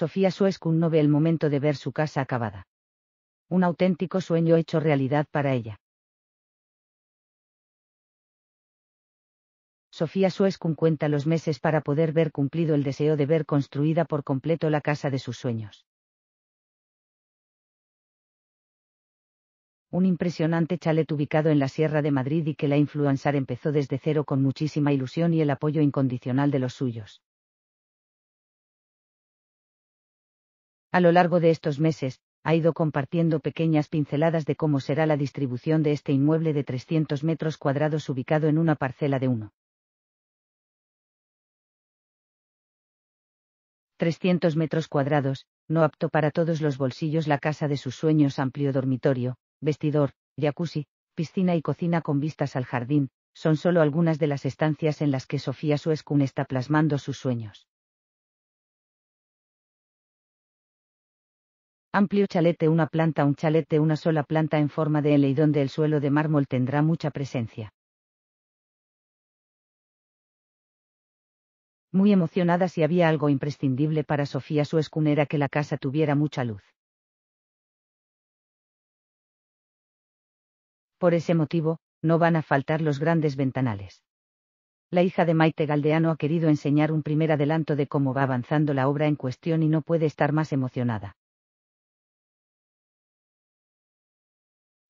Sofía Suescun no ve el momento de ver su casa acabada. Un auténtico sueño hecho realidad para ella. Sofía Suescun cuenta los meses para poder ver cumplido el deseo de ver construida por completo la casa de sus sueños. Un impresionante chalet ubicado en la Sierra de Madrid y que la influencer empezó desde cero con muchísima ilusión y el apoyo incondicional de los suyos. A lo largo de estos meses, ha ido compartiendo pequeñas pinceladas de cómo será la distribución de este inmueble de 300 metros cuadrados ubicado en una parcela de 1. 300 metros cuadrados, no apto para todos los bolsillos la casa de sus sueños amplio dormitorio, vestidor, jacuzzi, piscina y cocina con vistas al jardín, son solo algunas de las estancias en las que Sofía Suescun está plasmando sus sueños. Amplio chalete una planta un chalete una sola planta en forma de L y donde el suelo de mármol tendrá mucha presencia. Muy emocionada si había algo imprescindible para Sofía su escunera que la casa tuviera mucha luz. Por ese motivo, no van a faltar los grandes ventanales. La hija de Maite Galdeano ha querido enseñar un primer adelanto de cómo va avanzando la obra en cuestión y no puede estar más emocionada.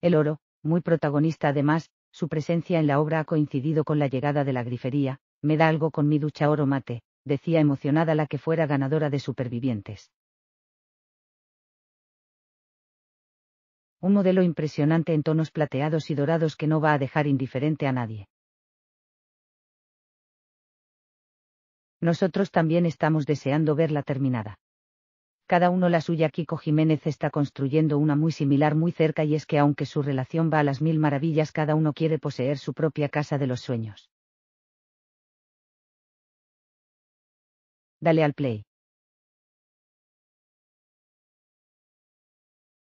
El oro, muy protagonista además, su presencia en la obra ha coincidido con la llegada de la grifería, me da algo con mi ducha oro mate, decía emocionada la que fuera ganadora de supervivientes. Un modelo impresionante en tonos plateados y dorados que no va a dejar indiferente a nadie. Nosotros también estamos deseando verla terminada cada uno la suya. Kiko Jiménez está construyendo una muy similar muy cerca y es que aunque su relación va a las mil maravillas, cada uno quiere poseer su propia casa de los sueños. Dale al play.